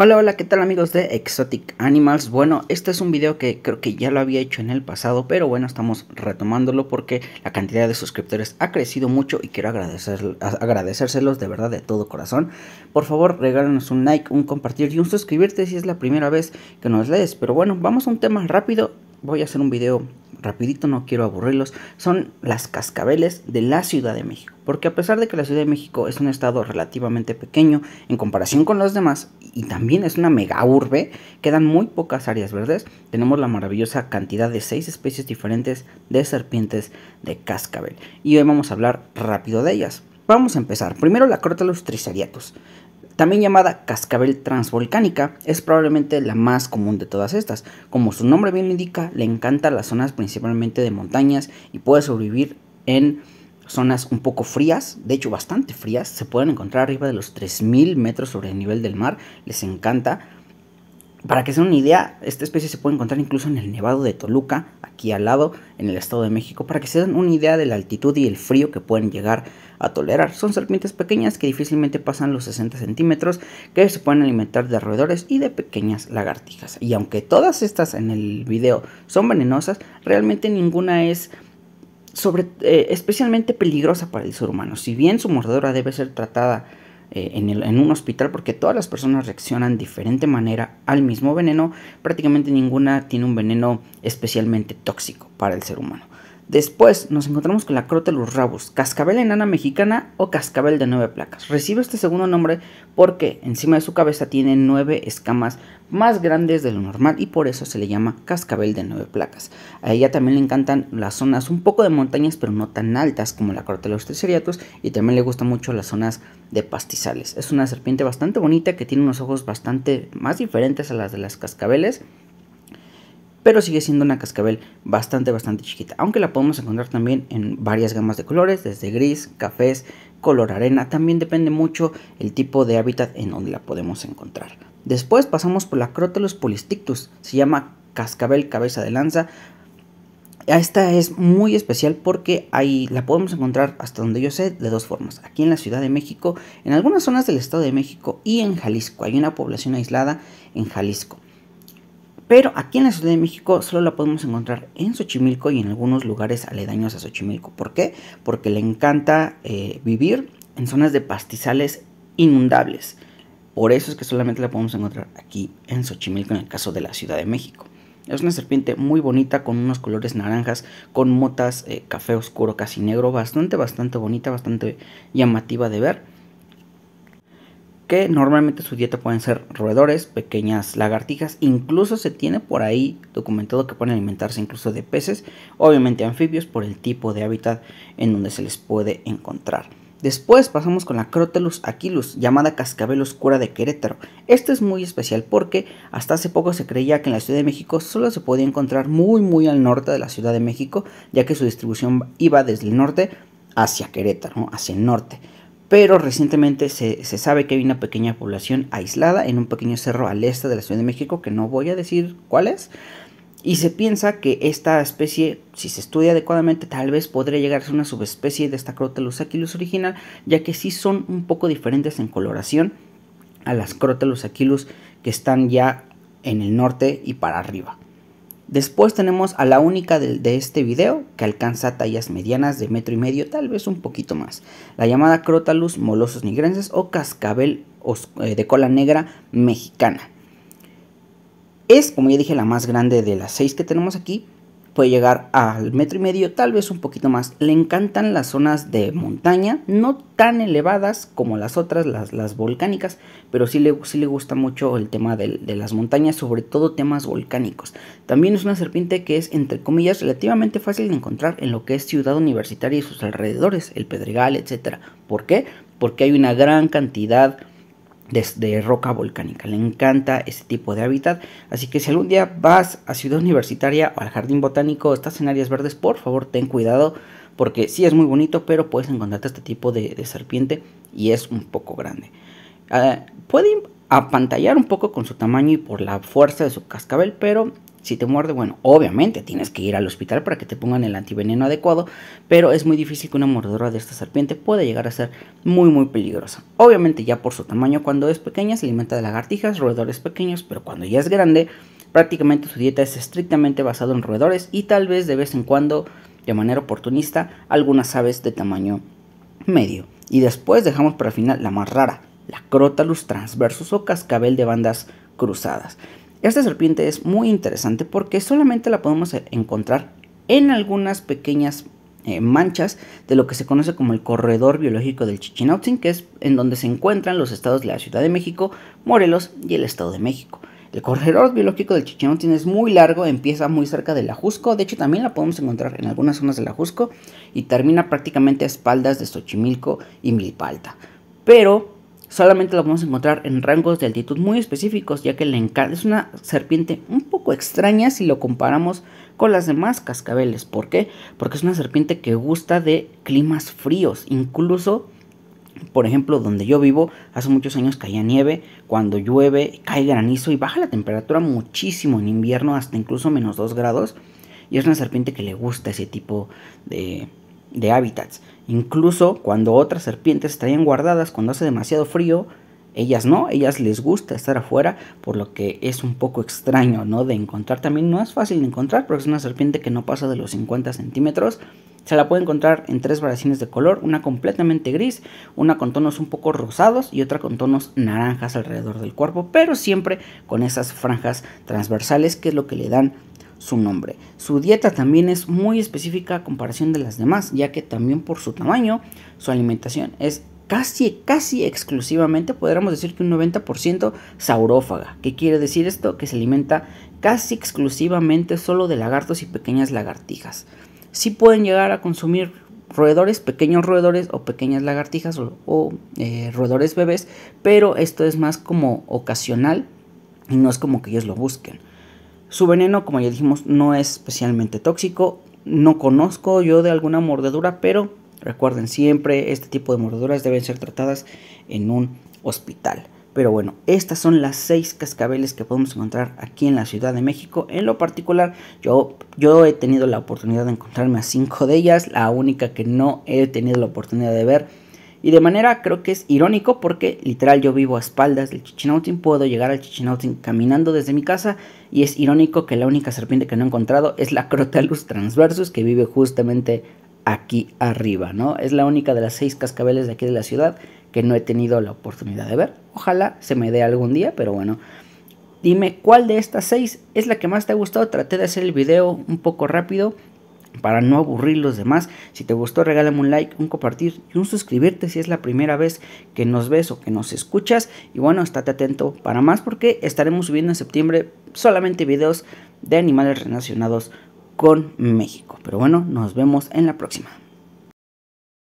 Hola, hola, ¿qué tal amigos de Exotic Animals? Bueno, este es un video que creo que ya lo había hecho en el pasado, pero bueno, estamos retomándolo porque la cantidad de suscriptores ha crecido mucho y quiero agradecer, agradecérselos de verdad de todo corazón. Por favor, regálanos un like, un compartir y un suscribirte si es la primera vez que nos lees. Pero bueno, vamos a un tema rápido voy a hacer un video rapidito, no quiero aburrirlos, son las cascabeles de la Ciudad de México. Porque a pesar de que la Ciudad de México es un estado relativamente pequeño en comparación con los demás y también es una mega urbe, quedan muy pocas áreas verdes. Tenemos la maravillosa cantidad de seis especies diferentes de serpientes de cascabel. Y hoy vamos a hablar rápido de ellas. Vamos a empezar. Primero la los triseriatus también llamada cascabel transvolcánica, es probablemente la más común de todas estas. Como su nombre bien indica, le encanta las zonas principalmente de montañas y puede sobrevivir en zonas un poco frías, de hecho bastante frías, se pueden encontrar arriba de los 3.000 metros sobre el nivel del mar, les encanta, para que se den una idea, esta especie se puede encontrar incluso en el Nevado de Toluca, aquí al lado, en el Estado de México, para que se den una idea de la altitud y el frío que pueden llegar a tolerar. Son serpientes pequeñas que difícilmente pasan los 60 centímetros, que se pueden alimentar de roedores y de pequeñas lagartijas. Y aunque todas estas en el video son venenosas, realmente ninguna es... Eh, especialmente peligrosa para el ser humano. Si bien su mordedora debe ser tratada eh, en, en un hospital porque todas las personas reaccionan de diferente manera al mismo veneno, prácticamente ninguna tiene un veneno especialmente tóxico para el ser humano. Después nos encontramos con la crota rabus, cascabel enana mexicana o cascabel de nueve placas. Recibe este segundo nombre porque encima de su cabeza tiene nueve escamas más grandes de lo normal y por eso se le llama cascabel de nueve placas. A ella también le encantan las zonas un poco de montañas pero no tan altas como la Crotalus de y también le gustan mucho las zonas de pastizales. Es una serpiente bastante bonita que tiene unos ojos bastante más diferentes a las de las cascabeles pero sigue siendo una cascabel bastante, bastante chiquita, aunque la podemos encontrar también en varias gamas de colores, desde gris, cafés, color arena, también depende mucho el tipo de hábitat en donde la podemos encontrar. Después pasamos por la Crotalus polistictus, se llama cascabel cabeza de lanza, esta es muy especial porque ahí la podemos encontrar hasta donde yo sé de dos formas. Aquí en la Ciudad de México, en algunas zonas del Estado de México y en Jalisco. Hay una población aislada en Jalisco. Pero aquí en la Ciudad de México solo la podemos encontrar en Xochimilco y en algunos lugares aledaños a Xochimilco. ¿Por qué? Porque le encanta eh, vivir en zonas de pastizales inundables. Por eso es que solamente la podemos encontrar aquí en Xochimilco, en el caso de la Ciudad de México. Es una serpiente muy bonita con unos colores naranjas, con motas eh, café oscuro, casi negro, bastante, bastante bonita, bastante llamativa de ver que normalmente su dieta pueden ser roedores, pequeñas lagartijas, incluso se tiene por ahí documentado que pueden alimentarse incluso de peces, obviamente anfibios por el tipo de hábitat en donde se les puede encontrar. Después pasamos con la Crotelus aquilus, llamada cascabel oscura de Querétaro. Esto es muy especial porque hasta hace poco se creía que en la Ciudad de México solo se podía encontrar muy muy al norte de la Ciudad de México, ya que su distribución iba desde el norte hacia Querétaro, hacia el norte pero recientemente se, sabe que hay una pequeña población aislada en un pequeño cerro al este de la Ciudad de México, que no voy a decir cuál es, y se piensa que esta especie, si se estudia adecuadamente, tal vez podría llegar a ser una subespecie de esta Crotalus aquilus original, ya que sí son un poco diferentes en coloración a las Crotalus aquilus que están ya en el norte y para arriba. Después tenemos a la única de, este video que alcanza tallas medianas de metro y medio, tal vez un poquito más. La llamada Crotalus molosos nigrenses o cascabel eh, de cola negra mexicana. Es, como ya dije, la más grande de las seis que tenemos aquí, puede llegar al metro y medio, tal vez un poquito más. Le encantan las zonas de montaña, no tan elevadas como las otras, las, volcánicas, pero sí le, sí le, gusta mucho el tema de, de, las montañas, sobre todo temas volcánicos. También es una serpiente que es, entre comillas, relativamente fácil de encontrar en lo que es ciudad universitaria y sus alrededores, el Pedregal, etc. ¿Por qué? Porque hay una gran cantidad de, roca volcánica. Le encanta este tipo de hábitat. Así que si algún día vas a Ciudad Universitaria o al Jardín Botánico, estás en áreas verdes, por favor ten cuidado. Porque sí es muy bonito, pero puedes encontrarte este tipo de, serpiente y es un poco grande. Ah, puede apantallar un poco con su tamaño y por la fuerza de su cascabel, pero si te muerde, bueno, obviamente tienes que ir al hospital para que te pongan el antiveneno adecuado, pero es muy difícil que una mordedura de esta serpiente pueda llegar a ser muy muy peligrosa. Obviamente ya por su tamaño cuando es pequeña se alimenta de lagartijas, roedores pequeños, pero cuando ya es grande prácticamente su dieta es estrictamente basada en roedores y tal vez de vez en cuando, de manera oportunista, algunas aves de tamaño medio. Y después dejamos para final la más rara, la Crotalus transversus o cascabel de bandas cruzadas. Esta serpiente es muy interesante porque solamente la podemos e-, encontrar en algunas pequeñas eh, manchas de lo que se conoce como el corredor biológico del Chichinautzin, que es en donde se encuentran los estados de la Ciudad de México, Morelos y el Estado de México. El corredor biológico del Chichinautzin es muy largo, empieza muy cerca del Ajusco, de hecho también la podemos encontrar en algunas zonas del Ajusco y termina prácticamente a espaldas de Xochimilco y Milpalta. Pero solamente lo vamos a encontrar en rangos de altitud muy específicos, ya que le encanta, es una serpiente un poco extraña si lo comparamos con las demás cascabeles. ¿Por qué? Porque es una serpiente que gusta de climas fríos, incluso por ejemplo, donde yo vivo, hace muchos años caía nieve, cuando llueve cae granizo y baja la temperatura muchísimo en invierno, hasta incluso menos 2 grados. Y es una serpiente que le gusta ese tipo de, de hábitats. Incluso cuando otras serpientes estarían guardadas, cuando hace demasiado frío, ellas no, ellas les gusta estar afuera, por lo que es un poco extraño, ¿no? De encontrar también, no es fácil de encontrar, porque es una serpiente que no pasa de los 50 centímetros. Se la puede encontrar en tres variaciones de color, una completamente gris, una con tonos un poco rosados y otra con tonos naranjas alrededor del cuerpo, pero siempre con esas franjas transversales que es lo que le dan su nombre. Su dieta también es muy específica a comparación de las demás, ya que también por su tamaño, su alimentación es casi, casi exclusivamente, podríamos decir que un 90% saurófaga. ¿Qué quiere decir esto? Que se alimenta casi exclusivamente solo de lagartos y pequeñas lagartijas. Sí pueden llegar a consumir roedores, pequeños roedores o pequeñas lagartijas o, eh, roedores bebés, pero esto es más como ocasional y no es como que ellos lo busquen. Su veneno, como ya dijimos, no es especialmente tóxico. No conozco yo de alguna mordedura, pero recuerden siempre, este tipo de mordeduras deben ser tratadas en un hospital. Pero bueno, estas son las seis cascabeles que podemos encontrar aquí en la Ciudad de México. En lo particular, yo, yo he tenido la oportunidad de encontrarme a cinco de ellas. La única que no he tenido la oportunidad de ver y de manera creo que es irónico porque literal yo vivo a espaldas del Chichinautin, puedo llegar al Chichinautin caminando desde mi casa y es irónico que la única serpiente que no he encontrado es la Crotalus transversus que vive justamente aquí arriba, ¿no? Es la única de las seis cascabeles de aquí de la ciudad que no he tenido la oportunidad de ver. Ojalá se me dé algún día, pero bueno. Dime cuál de estas seis es la que más te ha gustado. Traté de hacer el video un poco rápido para no aburrir los demás, si te gustó regálame un like, un compartir y un suscribirte si es la primera vez que nos ves o que nos escuchas. Y bueno, estate atento para más porque estaremos subiendo en septiembre solamente videos de animales relacionados con México. Pero bueno, nos vemos en la próxima.